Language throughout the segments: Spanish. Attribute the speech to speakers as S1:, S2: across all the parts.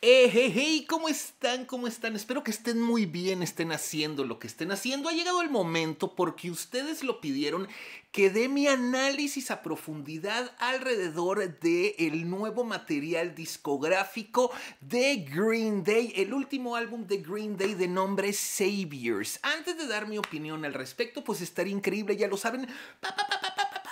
S1: Hey, eh, hey, hey, ¿cómo están? ¿Cómo están? Espero que estén muy bien, estén haciendo lo que estén haciendo. Ha llegado el momento, porque ustedes lo pidieron, que dé mi análisis a profundidad alrededor del el nuevo material discográfico de Green Day, el último álbum de Green Day de nombre Saviors. Antes de dar mi opinión al respecto, pues estaría increíble, ya lo saben. pa,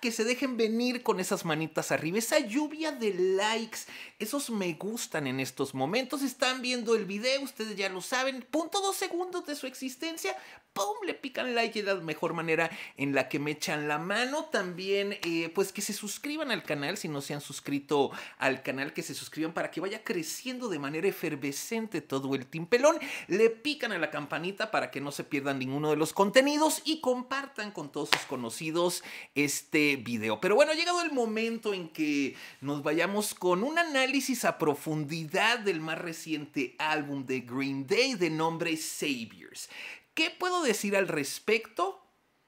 S1: que se dejen venir con esas manitas arriba, esa lluvia de likes, esos me gustan en estos momentos, están viendo el video, ustedes ya lo saben, punto dos segundos de su existencia, ¡pum! Le pican like y la mejor manera en la que me echan la mano. También, eh, pues que se suscriban al canal si no se han suscrito al canal, que se suscriban para que vaya creciendo de manera efervescente todo el timpelón. Le pican a la campanita para que no se pierdan ninguno de los contenidos y compartan con todos sus conocidos este video. Pero bueno, ha llegado el momento en que nos vayamos con un análisis a profundidad del más reciente álbum de Green Day de nombre Saviors. ¿Qué puedo decir al respecto?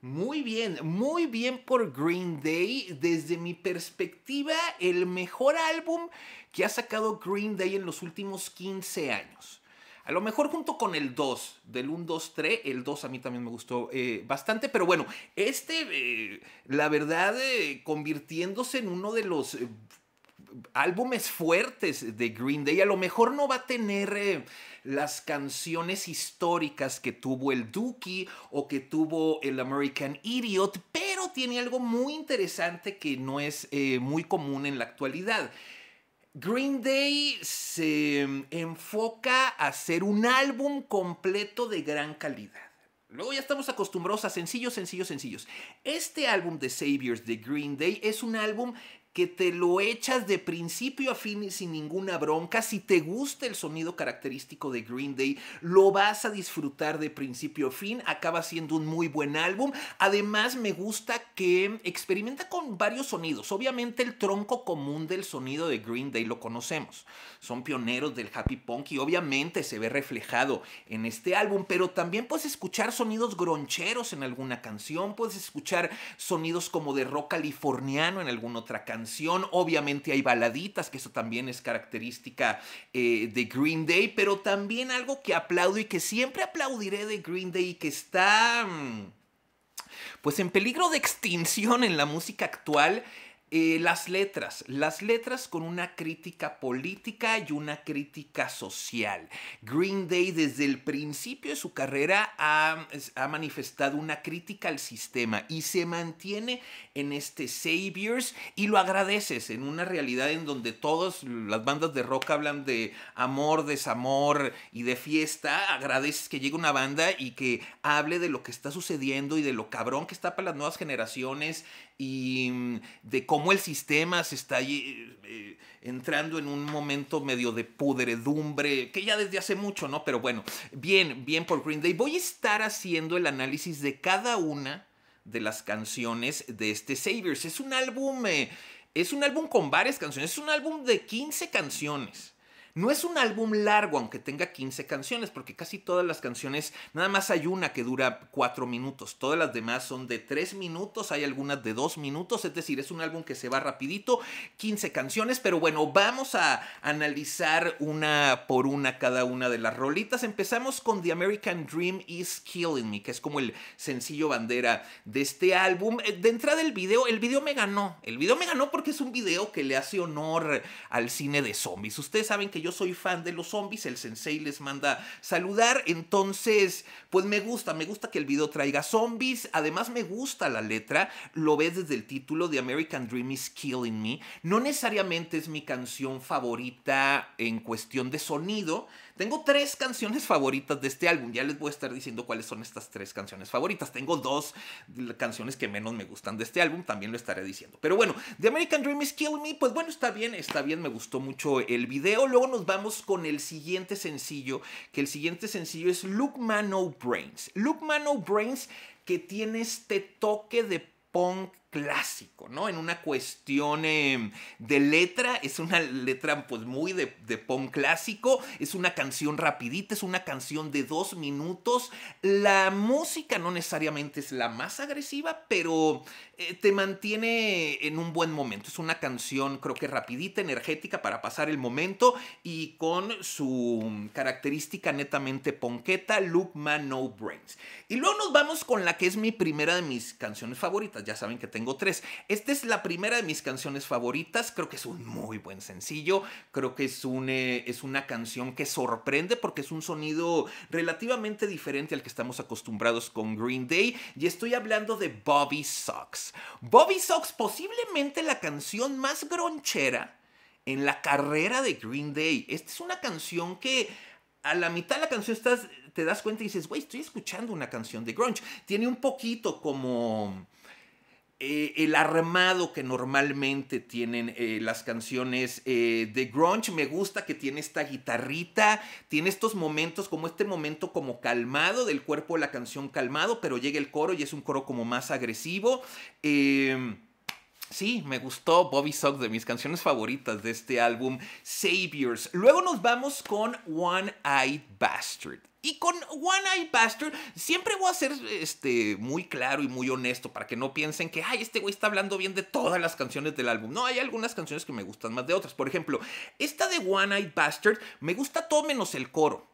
S1: Muy bien, muy bien por Green Day. Desde mi perspectiva, el mejor álbum que ha sacado Green Day en los últimos 15 años. A lo mejor junto con el 2, del 1, 2, 3, el 2 a mí también me gustó eh, bastante, pero bueno, este, eh, la verdad, eh, convirtiéndose en uno de los álbumes fuertes de Green Day. A lo mejor no va a tener las canciones históricas que tuvo el Dookie o que tuvo el American Idiot, pero tiene algo muy interesante que no es muy común en la actualidad. Green Day se em, enfoca a hacer un álbum completo de gran calidad. Luego ya estamos acostumbrados a sencillos, sencillos, sencillos. Este álbum de Saviors de Green Day es un álbum que te lo echas de principio a fin sin ninguna bronca. Si te gusta el sonido característico de Green Day, lo vas a disfrutar de principio a fin. Acaba siendo un muy buen álbum. Además, me gusta que experimenta con varios sonidos. Obviamente, el tronco común del sonido de Green Day lo conocemos. Son pioneros del happy punk y obviamente se ve reflejado en este álbum, pero también puedes escuchar sonidos groncheros en alguna canción, puedes escuchar sonidos como de rock californiano en alguna otra canción Obviamente hay baladitas, que eso también es característica eh, de Green Day, pero también algo que aplaudo y que siempre aplaudiré de Green Day y que está mm, pues en peligro de extinción en la música actual eh, las letras, las letras con una crítica política y una crítica social. Green Day desde el principio de su carrera ha, ha manifestado una crítica al sistema y se mantiene en este Saviors y lo agradeces en una realidad en donde todas las bandas de rock hablan de amor, desamor y de fiesta. Agradeces que llegue una banda y que hable de lo que está sucediendo y de lo cabrón que está para las nuevas generaciones y mm, de cómo el sistema se está eh, entrando en un momento medio de pudredumbre, que ya desde hace mucho, ¿no? Pero bueno, bien, bien por Green Day. Voy a estar haciendo el análisis de cada una de las canciones de este Saviors. Es un álbum, eh, es un álbum con varias canciones, es un álbum de 15 canciones. No es un álbum largo, aunque tenga 15 canciones, porque casi todas las canciones, nada más hay una que dura 4 minutos, todas las demás son de 3 minutos, hay algunas de 2 minutos, es decir, es un álbum que se va rapidito, 15 canciones, pero bueno, vamos a analizar una por una cada una de las rolitas. Empezamos con The American Dream Is Killing Me, que es como el sencillo bandera de este álbum. Eh, de entrada el video, el video me ganó, el video me ganó porque es un video que le hace honor al cine de zombies. Ustedes saben que yo soy fan de los zombies, el sensei les manda saludar, entonces pues me gusta, me gusta que el video traiga zombies, además me gusta la letra, lo ves desde el título de American Dream is Killing Me, no necesariamente es mi canción favorita en cuestión de sonido, tengo tres canciones favoritas de este álbum. Ya les voy a estar diciendo cuáles son estas tres canciones favoritas. Tengo dos canciones que menos me gustan de este álbum, también lo estaré diciendo. Pero bueno, The American Dream is Kill Me, pues bueno, está bien, está bien, me gustó mucho el video. Luego nos vamos con el siguiente sencillo, que el siguiente sencillo es Look Mano No Brains. Look Mano No Brains que tiene este toque de punk clásico, ¿no? En una cuestión em, de letra, es una letra pues muy de, de punk clásico, es una canción rapidita, es una canción de dos minutos. La música no necesariamente es la más agresiva, pero eh, te mantiene en un buen momento. Es una canción creo que rapidita, energética para pasar el momento y con su característica netamente ponqueta, Loop Man No Brains. Y luego nos vamos con la que es mi primera de mis canciones favoritas. Ya saben que tengo tengo tres. Esta es la primera de mis canciones favoritas, creo que es un muy buen sencillo, creo que es, eh, es una canción que sorprende porque es un sonido relativamente diferente al que estamos acostumbrados con Green Day y estoy hablando de Bobby Sox. Bobby Sox posiblemente la canción más gronchera en la carrera de Green Day. Esta es una canción que a la mitad de la canción estás, te das cuenta y dices, güey, estoy escuchando una canción de grunge. Tiene un poquito como eh, el armado que normalmente tienen eh, las canciones eh, de grunge. Me gusta que tiene esta guitarrita, tiene estos momentos como este momento como calmado del cuerpo de la canción calmado, pero llega el coro y es un coro como más agresivo. Em, Sí, me gustó Bobby Sox de mis canciones favoritas de este álbum, Saviors. Luego nos vamos con One Eyed Bastard. Y con One eyed Bastard siempre voy a ser este, muy claro y muy honesto para que no piensen que, ay, este güey está hablando bien de todas las canciones del álbum. No, hay algunas canciones que me gustan más de otras. Por ejemplo, esta de One eyed Bastard me gusta todo menos el coro.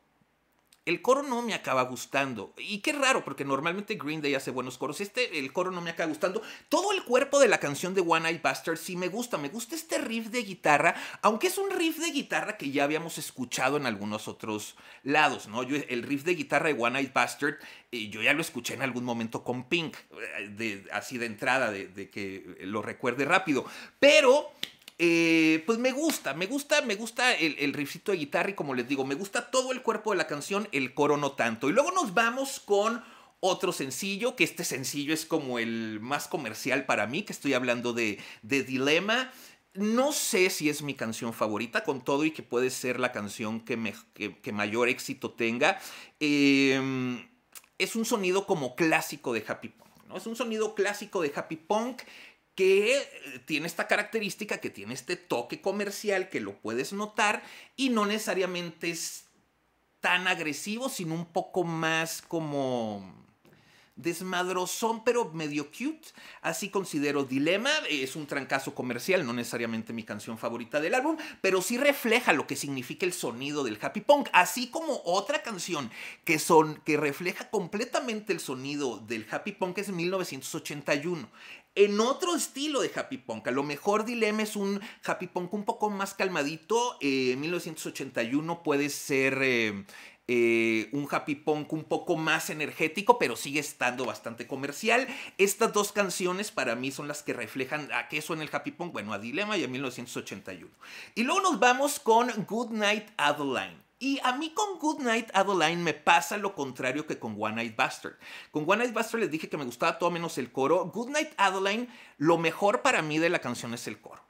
S1: El coro no me acaba gustando. Y qué raro, porque normalmente Green Day hace buenos coros. Este, el coro no me acaba gustando. Todo el cuerpo de la canción de One Eye Bastard sí me gusta. Me gusta este riff de guitarra, aunque es un riff de guitarra que ya habíamos escuchado en algunos otros lados, ¿no? el riff de guitarra de One Eye Bastard, eh, yo ya lo escuché en algún momento con Pink, eh, así de entrada, de que lo recuerde rápido. Pero eh, pues me gusta, me gusta, me gusta el, el de guitarra y como les digo, me gusta todo el cuerpo de la canción, el coro no tanto. Y luego nos vamos con otro sencillo, que este sencillo es como el más comercial para mí, que estoy hablando de, Dilema. No sé si es mi canción favorita, con todo y que puede ser la canción que, mayor éxito tenga. Em, es un sonido como clásico de Happy Punk, ¿no? Es un sonido clásico de Happy Punk que eh, tiene esta característica, que tiene este toque comercial, que lo puedes notar y no necesariamente es tan agresivo, sino un poco más como desmadrosón, pero medio cute. Así considero Dilema. Es un trancazo comercial, no necesariamente mi canción favorita del álbum, pero sí refleja lo que significa el sonido del happy punk. Así como otra canción que, son, que refleja completamente el sonido del happy punk es 1981 en otro estilo de happy punk. A lo mejor Dilema es un happy punk un poco más calmadito. Eh, en 1981 puede ser eh, eh, un happy punk un poco más energético, pero sigue estando bastante comercial. Estas dos canciones para mí son las que reflejan a qué suena el happy punk. Bueno, a Dilema y a 1981. Y luego nos vamos con Good Night Adeline. Y a mí con Good Night Adeline me pasa lo contrario que con One Night Bastard. Con One Night Bastard les dije que me gustaba todo menos el coro. Good Night Adeline, lo mejor para mí de la canción es el coro.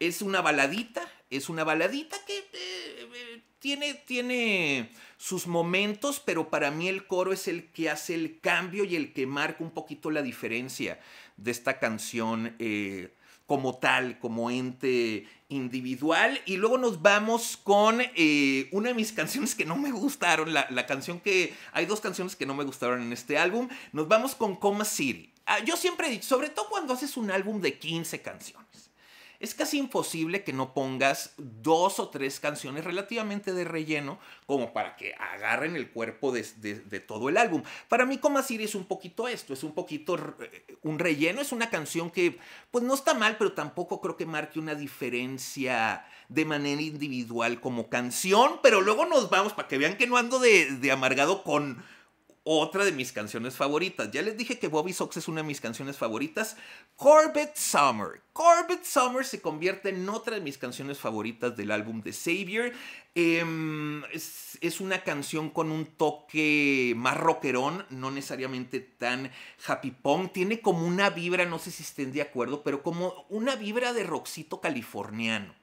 S1: Es una baladita, es una baladita que eh, eh, tiene, tiene sus momentos, pero para mí el coro es el que hace el cambio y el que marca un poquito la diferencia de esta canción. Eh, como tal, como ente individual. Y luego nos vamos con eh, una de mis canciones que no me gustaron, la, canción que... Hay dos canciones que no me gustaron en este álbum. Nos vamos con Coma City. Ah, yo siempre he dicho, sobre todo cuando haces un álbum de 15 canciones es casi imposible que no pongas dos o tres canciones relativamente de relleno como para que agarren el cuerpo de, todo el álbum. Para mí Como Así es un poquito esto, es un poquito eh, un relleno, es una canción que pues no está mal, pero tampoco creo que marque una diferencia de manera individual como canción, pero luego nos vamos para que vean que no ando de, de amargado con otra de mis canciones favoritas. Ya les dije que Bobby Sox es una de mis canciones favoritas. Corbett Summer. Corbett Summer se convierte en otra de mis canciones favoritas del álbum de Savior. Em, es, una canción con un toque más rockerón, no necesariamente tan happy pong. Tiene como una vibra, no sé si estén de acuerdo, pero como una vibra de rockcito californiano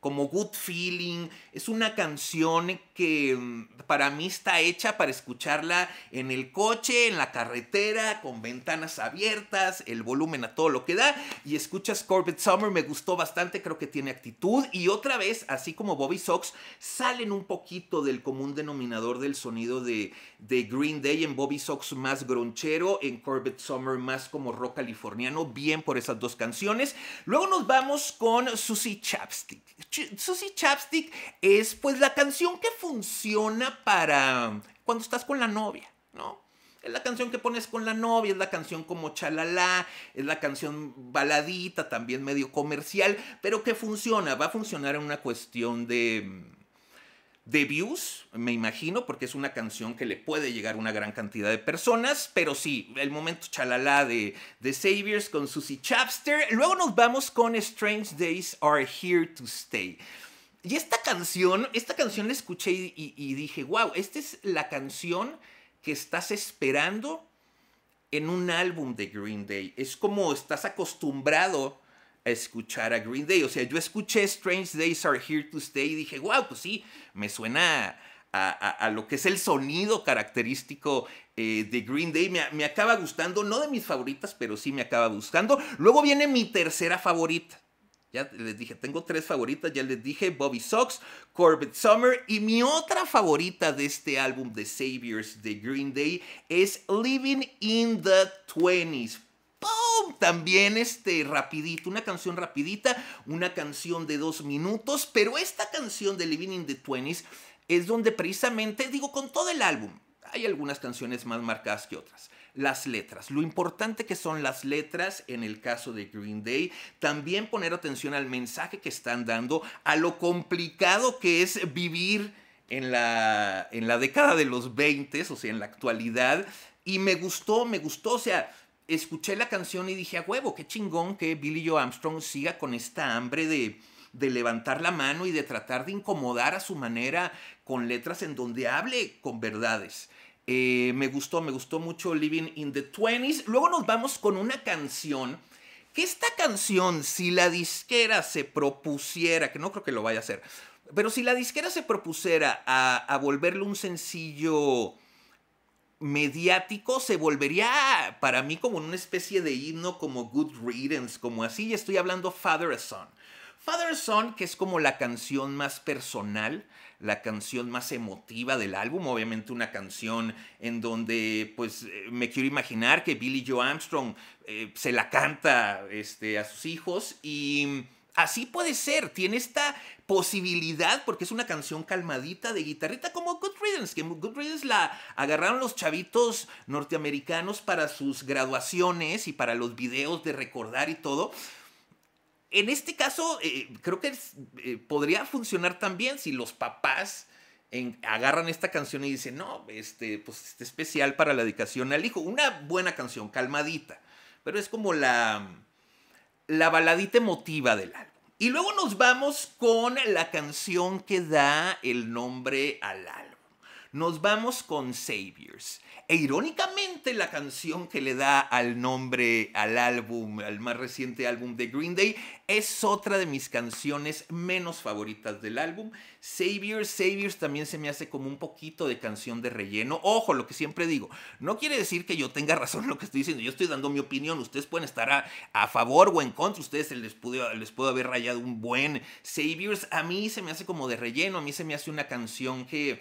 S1: como good feeling. Es una canción que mm, para mí está hecha para escucharla en el coche, en la carretera, con ventanas abiertas, el volumen a todo lo que da. Y escuchas Corbett Summer, me gustó bastante, creo que tiene actitud. Y otra vez, así como Bobby Sox, salen un poquito del común denominador del sonido de, Green Day en Bobby Sox más gronchero, en Corbett Summer más como rock californiano. Bien por esas dos canciones. Luego nos vamos con Susie Chapstick. Susy Chapstick es pues la canción que funciona para cuando estás con la novia, ¿no? Es la canción que pones con la novia, es la canción como chalala, es la canción baladita, también medio comercial, pero que funciona, va a funcionar en una cuestión de debuts, me imagino, porque es una canción que le puede llegar a una gran cantidad de personas, pero sí, el momento chalala de, The Saviors con Susie Chapster. Luego nos vamos con Strange Days Are Here to Stay. Y esta canción, esta canción la escuché y dije, wow, esta es la canción que estás esperando en un álbum de Green Day. Es como estás acostumbrado escuchar a Green Day. O sea, yo escuché Strange Days Are Here to Stay y dije, wow, pues sí, me suena a, lo que es el sonido característico eh, de Green Day. Me, acaba gustando, no de mis favoritas, pero sí me acaba gustando. Luego viene mi tercera favorita. Ya les dije, tengo tres favoritas, ya les dije, Bobby Sox, Corbett Summer y mi otra favorita de este álbum de Saviors de Green Day es Living in the 20s. ¡pum! También este rapidito, una canción rapidita, una canción de dos minutos, pero esta canción de Living in the Twenties es donde precisamente, digo, con todo el álbum, hay algunas canciones más marcadas que otras. Las letras, lo importante que son las letras en el caso de Green Day, también poner atención al mensaje que están dando, a lo complicado que es vivir en la, en la década de los 20, o sea, en la actualidad, y me gustó, me gustó, o sea, escuché la canción y dije, a huevo, qué chingón que Billy Joe Armstrong siga con esta hambre de, levantar la mano y de tratar de incomodar a su manera con letras en donde hable con verdades. Eh, me gustó, me gustó mucho Living in the 20s. Luego nos vamos con una canción. Que esta canción, si la disquera se propusiera, que no creo que lo vaya a hacer, pero si la disquera se propusiera a, a un sencillo mediático se volvería para mí como una especie de himno como Good Readings, como así, y estoy hablando Father Son. Father Son, que es como la canción más personal, la canción más emotiva del álbum, obviamente una canción en donde pues eh, me quiero imaginar que Billy Joe Armstrong eh, se la canta este, a sus hijos y Así puede ser, tiene esta posibilidad porque es una canción calmadita de guitarrita como Good Riddance, que Good Riddance la agarraron los chavitos norteamericanos para sus graduaciones y para los videos de recordar y todo. En este caso, eh, creo que eh, podría funcionar también si los papás agarran esta canción y dicen, no, este, pues este especial para la dedicación al hijo. Una buena canción, calmadita, pero es como la la baladita emotiva del álbum. Y luego nos vamos con la canción que da el nombre al álbum nos vamos con Saviors. E irónicamente la canción que le da al nombre al álbum, al más reciente álbum de Green Day, es otra de mis canciones menos favoritas del álbum. Saviors, Saviors también se me hace como un poquito de canción de relleno. Ojo, lo que siempre digo, no quiere decir que yo tenga razón en lo que estoy diciendo, yo estoy dando mi opinión, ustedes pueden estar a, favor o en contra, ustedes les puedo, les puedo haber rayado un buen Saviors. A mí se me hace como de relleno, a mí se me hace una canción que...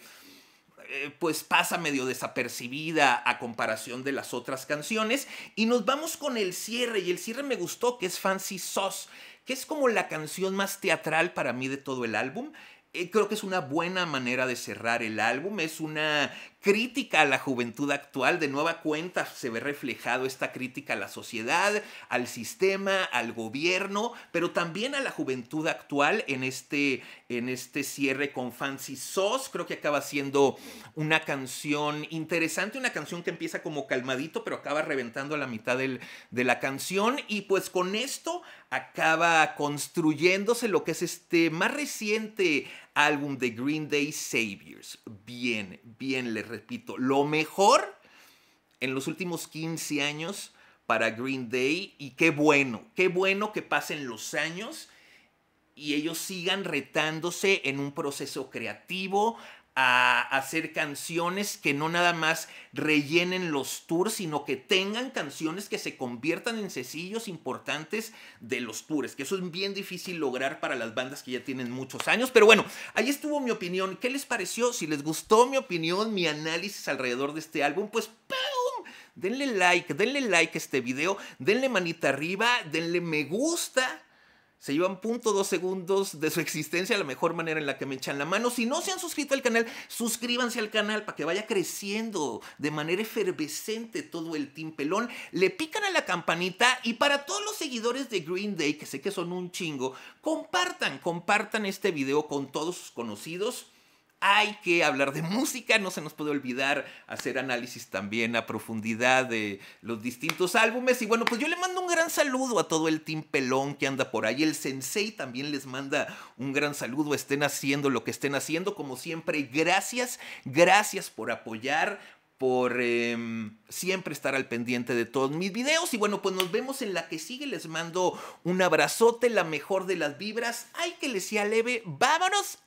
S1: Eh, pues pasa medio desapercibida a comparación de las otras canciones. Y nos vamos con el cierre, y el cierre me gustó, que es Fancy Sauce, que es como la canción más teatral para mí de todo el álbum. Eh, creo que es una buena manera de cerrar el álbum, es una crítica a la juventud actual, de nueva cuenta se ve reflejado esta crítica a la sociedad, al sistema, al gobierno, pero también a la juventud actual en este, en este cierre con Fancy Sauce, creo que acaba siendo una canción interesante, una canción que empieza como calmadito, pero acaba reventando a la mitad de la canción y pues con esto acaba construyéndose lo que es este más reciente álbum de Green Day Saviors. Bien, bien, les repito, lo mejor en los últimos 15 años para Green Day y qué bueno, qué bueno que pasen los años y ellos sigan retándose en un proceso creativo, a hacer canciones que no nada más rellenen los tours, sino que tengan canciones que se conviertan en sencillos importantes de los tours, que eso es bien difícil lograr para las bandas que ya tienen muchos años. Pero bueno, ahí estuvo mi opinión. ¿Qué les pareció? Si les gustó mi opinión, mi análisis alrededor de este álbum, pues ¡pum! Denle like, denle like a este video, denle manita arriba, denle me gusta se llevan dos segundos de su existencia, la mejor manera en la que me echan la mano. Si no se han suscrito al canal, suscríbanse al canal para que vaya creciendo de manera efervescente todo el Team Pelón. Le pican a la campanita y para todos los seguidores de Green Day, que sé que son un chingo, compartan, compartan este video con todos sus conocidos hay que hablar de música, no se nos puede olvidar hacer análisis también a profundidad de los distintos álbumes. Y bueno, pues yo le mando un gran saludo a todo el team pelón que anda por ahí. El sensei también les manda un gran saludo. Estén haciendo lo que estén haciendo, como siempre. Gracias, gracias por apoyar, por em, siempre estar al pendiente de todos mis videos. Y bueno, pues nos vemos en la que sigue. Les mando un abrazote, la mejor de las vibras. Ay, que les sea leve. Vámonos